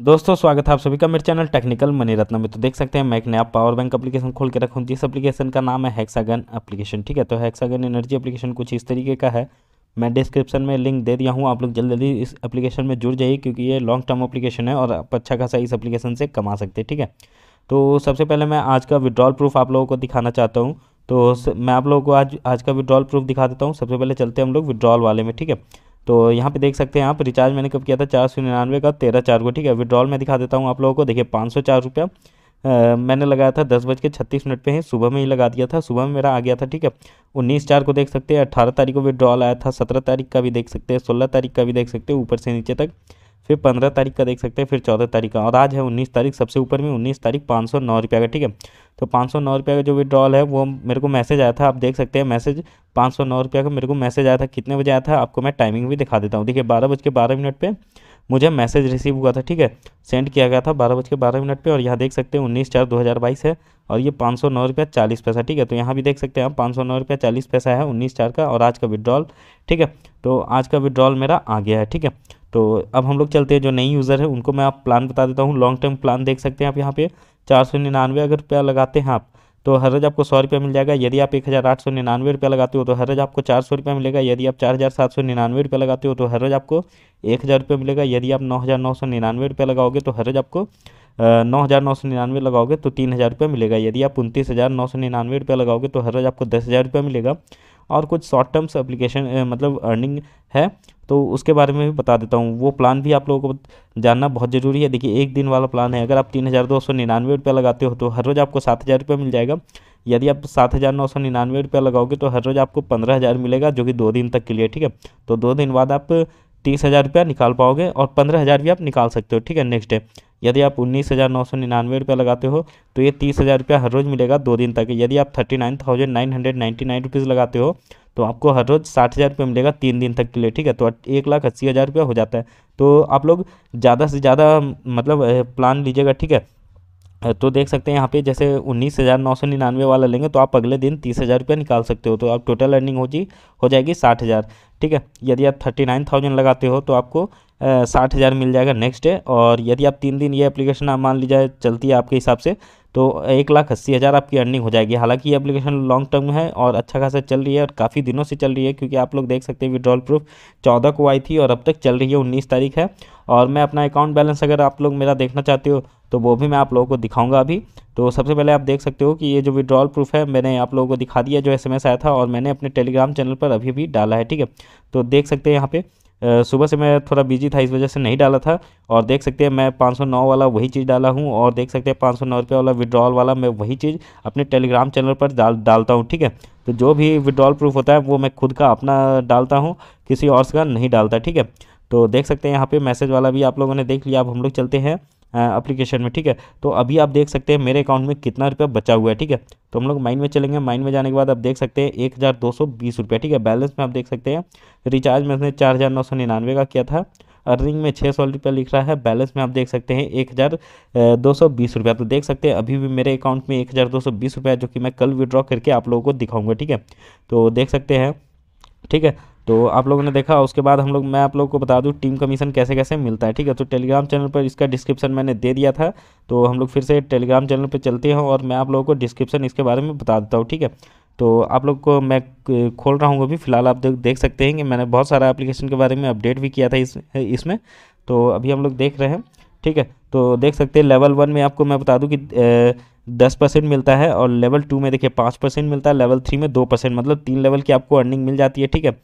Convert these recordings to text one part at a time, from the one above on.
दोस्तों स्वागत है आप सभी का मेरे चैनल टेक्निकल मनी रत्न में तो देख सकते हैं मैं एक नया पावर बैंक एप्लीकेशन खोल के रखूँ जिस एप्लीकेशन का नाम है हेक्सागन एप्लीकेशन ठीक है तो हेक्सागन एनर्जी एप्लीकेशन कुछ इस तरीके का है मैं डिस्क्रिप्शन में लिंक दे दिया हूँ आप लोग जल्दी जल्दी इस एप्लीकेशन में जुड़ जाइए क्योंकि ये लॉन्ग टर्म अपलीकेशन है और आप अच्छा खासा इस अपलीकेशन से कमा सकते हैं ठीक है तो सबसे पहले मैं आज का विड्रॉल प्रूफ आप लोगों को दिखाना चाहता हूँ तो मैं आप लोगों को आज आज का विड्रॉल प्रूफ दिखा देता हूँ सबसे पहले चलते हैं हम लोग विड्रॉल वाले में ठीक है तो यहाँ पे देख सकते हैं आप रिचार्ज मैंने कब किया था चार सौ निन्यानवे का तेरह चार को ठीक है विड्रॉल मैं दिखा देता हूँ आप लोगों को देखिए पाँच सौ चार रुपया मैंने लगाया था दस बज के छत्तीस मिनट पर ही सुबह में ही लगा दिया था सुबह में मेरा आ गया था ठीक है उन्नीस चार को देख सकते हैं अट्ठारह तारीख को विड्रॉल आया था सत्रह तारीख का भी देख सकते हैं सोलह तारीख का भी देख सकते हैं ऊपर से नीचे तक फिर पंद्रह तारीख का देख सकते हैं फिर चौदह तारीख का और आज है उन्नीस तारीख सबसे ऊपर में उन्नीस तारीख पाँच सौ नौ रुपये का ठीक है तो पाँच सौ नौ रुपये का जो विड्रॉल है वो मेरे को मैसेज आया था आप देख सकते हैं मैसेज पाँच सौ नौ रुपये का मेरे को मैसेज आया था कितने बजे आया था आपको मैं टाइमिंग भी दिखा देता हूँ देखिए बारह बज के बारह मिनट पर मुझे मैसेज रिसीव हुआ था ठीक है सेंड किया गया था बारह बज के बारह मिनट पर और यहाँ देख सकते हैं उन्नीस चार दो हज़ार बाईस है और ये पाँच सौ नौ रुपया चालीस पैसा ठीक है तो यहाँ भी देख सकते हैं आप पाँच सौ नौ रुपया चालीस पैसा है उन्नीस चार का और आज का विड्रॉल ठीक है तो आज का विड्रॉल मेरा आ गया है ठीक है तो अब हम लोग चलते हैं जो नई यूज़र है उनको मैं आप प्लान बता देता हूँ लॉन्ग टर्म प्लान देख सकते हैं आप यहाँ पे चार सौ निन्यानवे अगर रुपया लगाते हैं आप तो हर रोज़ आपको सौ रुपया मिल जाएगा यदि आप एक हज़ार आठ सौ निन्यानवे रुपया लगाते हो तो हर रोज़ आपको चार सौ रुपया मिलेगा यदि आप चार हज़ार सात सौ निन्यानवे रुपया लगाते हो तो हर रोज़ आपको एक हज़ार रुपया मिलेगा यदि आप नौ हज़ार नौ सौ निन्यानवे रुपया लगाओगे तो हर रोज़ आपको नौ हज़ार नौ सौ निन्यानवे लगाओगे तो तीन हज़ार रुपया मिलेगा यदि आप उनतीस हज़ार नौ सौ निन्यानवे रुपया लगाओगे तो हर रोज़ आपको दस हज़ार रुपया मिलेगा और कुछ शॉर्ट टर्म्स एप्लीकेशन मतलब अर्निंग है तो उसके बारे में भी बता देता हूँ वो प्लान भी आप लोगों को जानना बहुत ज़रूरी है देखिए एक दिन वाला प्लान है अगर आप तीन हज़ार दो सौ निन्यानवे रुपये लगाते हो तो हर रोज़ आपको सात हज़ार रुपये मिल जाएगा यदि आप सात हज़ार नौ सौ निन्यानवे रुपये लगाओगे तो हर रोज़ आपको पंद्रह हज़ार मिलेगा जो कि दो दिन तक के लिए ठीक है तो दो दिन बाद आप तीस हज़ार रुपया निकाल पाओगे और पंद्रह हज़ार भी आप निकाल सकते हो ठीक है नेक्स्ट डे यदि आप उन्नीस हज़ार नौ सौ निन्यानवे रुपया लगाते हो तो ये तीस हज़ार रुपया हर रोज़ मिलेगा दो दिन तक यदि आप thirty nine thousand nine hundred ninety nine rupees लगाते हो तो आपको हर रोज़ साठ हज़ार रुपया मिलेगा तीन दिन तक के लिए ठीक है तो एक लाख अस्सी हज़ार रुपया हो जाता है तो आप लोग ज़्यादा से ज़्यादा मतलब प्लान लीजिएगा ठीक है तो देख सकते हैं यहाँ पे जैसे उन्नीस हज़ार नौ सौ निन्यानवे वाला लेंगे तो आप अगले दिन तीस हज़ार रुपया निकाल सकते हो तो आप टोटल अर्निंग हो जी हो जाएगी साठ हज़ार ठीक है यदि आप थर्टी नाइन थाउजेंड लगाते हो तो आपको साठ हज़ार मिल जाएगा नेक्स्ट डे और यदि आप तीन दिन ये एप्लीकेशन आप मान लीजिए चलती है आपके हिसाब से तो एक लाख अस्सी हज़ार आपकी अर्निंग हो जाएगी हालांकि ये एप्लीकेशन लॉन्ग टर्म है और अच्छा खासा चल रही है और काफ़ी दिनों से चल रही है क्योंकि आप लोग देख सकते हैं विड्रॉल प्रूफ चौदह को आई थी और अब तक चल रही है उन्नीस तारीख है और मैं अपना अकाउंट बैलेंस अगर आप लोग मेरा देखना चाहते हो तो वो भी मैं आप लोगों को दिखाऊंगा अभी तो सबसे पहले आप देख सकते हो कि ये जो विड्रॉल प्रूफ है मैंने आप लोगों को दिखा दिया जो एसएमएस आया था और मैंने अपने टेलीग्राम चैनल पर अभी भी डाला है ठीक है तो देख सकते हैं यहाँ पे सुबह से मैं थोड़ा बिजी था इस वजह से नहीं डाला था और देख सकते हैं मैं 509 वाला वही चीज़ डाला हूँ और देख सकते हैं पाँच सौ वाला विड्रॉल वाला मैं वही चीज़ अपने टेलीग्राम चैनल पर डाल डालता हूँ ठीक है तो जो भी विड्रॉल प्रूफ होता है वो मैं खुद का अपना डालता हूँ किसी और का नहीं डालता ठीक है तो देख सकते हैं यहाँ पर मैसेज वाला भी आप लोगों ने देख लिया अब हम लोग चलते हैं अप्लीकेशन में ठीक है तो अभी आप देख सकते हैं मेरे अकाउंट में कितना रुपया बचा हुआ है ठीक है तो हम लोग माइन में चलेंगे माइन में जाने के बाद आप देख सकते हैं एक हज़ार दो सौ बीस रुपया ठीक है बैलेंस में आप देख सकते हैं रिचार्ज मैंने चार हज़ार नौ सौ निन्यानवे का किया था अर्निंग में छः सौ रुपया लिख रहा है बैलेंस में आप देख सकते हैं एक हज़ार दो सौ बीस रुपया तो देख सकते हैं अभी भी मेरे अकाउंट में एक हज़ार दो सौ बीस रुपया जो कि मैं कल विड्रॉ करके आप लोगों को दिखाऊंगा ठीक है तो देख सकते हैं ठीक है तो आप लोगों ने देखा उसके बाद हम लोग मैं आप लोग को बता दूं टीम कमीशन कैसे कैसे मिलता है ठीक है तो टेलीग्राम चैनल पर इसका डिस्क्रिप्शन मैंने दे दिया था तो हम लोग फिर से टेलीग्राम चैनल पर चलते हैं और मैं आप लोगों को डिस्क्रिप्शन इसके बारे में बता देता हूँ ठीक है तो आप लोग को मैं खोल रहा हूँ अभी फिलहाल आप देख सकते हैं कि मैंने बहुत सारा एप्लीकेशन के बारे में अपडेट भी किया था इस इसमें तो अभी हम लोग देख रहे हैं ठीक है तो देख सकते हैं लेवल वन में आपको मैं बता दूँ कि दस परसेंट मिलता है और लेवल टू में देखिए पाँच परसेंट मिलता है लेवल थ्री में दो परसेंट मतलब तीन लेवल की आपको अर्निंग मिल जाती है ठीक है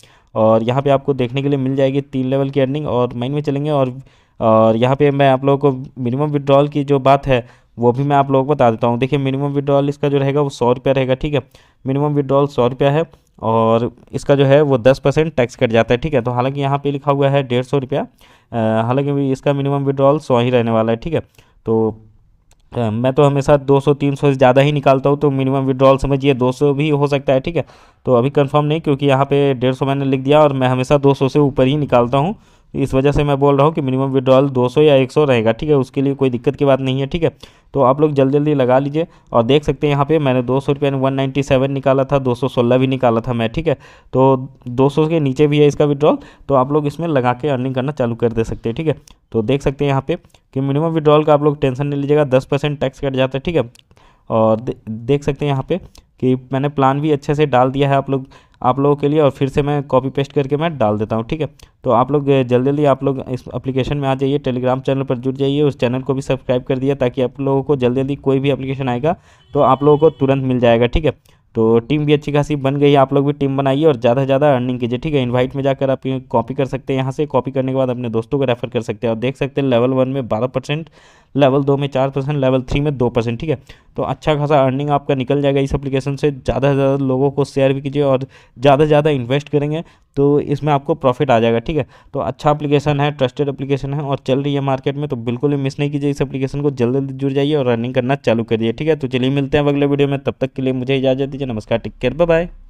और यहाँ पे आपको देखने के लिए मिल जाएगी तीन लेवल की अर्निंग और माइन में चलेंगे और और यहाँ पे मैं आप लोगों को मिनिमम विड्रॉल की जो बात है वो भी मैं आप लोगों को बता देता हूँ देखिए मिनिमम विड्रॉल इसका जो रहेगा वो सौ रुपया रहेगा ठीक है मिनिमम विड्रॉल सौ रुपया है और इसका जो है वो दस परसेंट टैक्स कट जाता है ठीक है तो हालांकि यहाँ पे लिखा हुआ है डेढ़ सौ रुपया हालाँकि इसका मिनिमम विड्रॉल सौ ही रहने वाला है ठीक है तो मैं तो हमेशा 200 300 से ज़्यादा ही निकालता हूँ तो मिनिमम विड्रॉल समझिए 200 भी हो सकता है ठीक है तो अभी कंफर्म नहीं क्योंकि यहाँ पे 150 मैंने लिख दिया और मैं हमेशा 200 से ऊपर ही निकालता हूँ इस वजह से मैं बोल रहा हूँ कि मिनिमम विड्रॉल 200 या 100 रहेगा ठीक है उसके लिए कोई दिक्कत की बात नहीं है ठीक है तो आप लोग जल्दी जल्दी लगा लीजिए और देख सकते हैं यहाँ पे मैंने दो सौ रुपये वन नाइन्टी सेवन निकाला था दो सौ सोलह भी निकाला था मैं ठीक है तो दो सौ के नीचे भी है इसका विड्रॉल तो आप लोग इसमें लगा के अर्निंग करना चालू कर दे सकते हैं ठीक है तो देख सकते हैं यहाँ पे कि मिनिमम विड्रॉल का आप लोग टेंशन नहीं लीजिएगा दस परसेंट टैक्स कट जाता है ठीक है और देख सकते हैं यहाँ पे कि मैंने प्लान भी अच्छे से डाल दिया है आप लोग आप लोगों के लिए और फिर से मैं कॉपी पेस्ट करके मैं डाल देता हूँ ठीक है तो आप लोग जल्दी जल्दी आप लोग इस एप्लीकेशन में आ जाइए टेलीग्राम चैनल पर जुड़ जाइए उस चैनल को भी सब्सक्राइब कर दिया ताकि आप लोगों को जल्दी जल्दी कोई भी एप्लीकेशन आएगा तो आप लोगों को तुरंत मिल जाएगा ठीक है तो टीम भी अच्छी खासी बन गई है आप लोग भी टीम बनाइए और ज़्यादा से ज़्यादा अर्निंग कीजिए ठीक है इनवाइट में जाकर आप कॉपी कर सकते हैं यहाँ से कॉपी करने के बाद अपने दोस्तों को रेफर कर सकते हैं और देख सकते हैं लेवल वन में बारह परसेंट लेवल दो में चार परसेंट लेवल थ्री में दो परसेंट ठीक है तो अच्छा खासा अर्निंग आपका निकल जाएगा इस अपलीकेशन से ज़्यादा से ज़्यादा लोगों को शेयर भी कीजिए और ज़्यादा से ज़्यादा इन्वेस्ट करेंगे तो इसमें आपको प्रॉफिट आ जाएगा ठीक है तो अच्छा एप्लीकेशन है ट्रस्टेड एप्लीकेशन है और चल रही है मार्केट में तो बिल्कुल ही मिस नहीं कीजिए इस एप्लीकेशन को जल्द जल्दी जुड़ जाइए और रनिंग करना चालू करिए ठीक है तो चलिए मिलते हैं अगले वीडियो में तब तक के लिए मुझे इजाज़त दीजिए नमस्कार टेक केयर बाय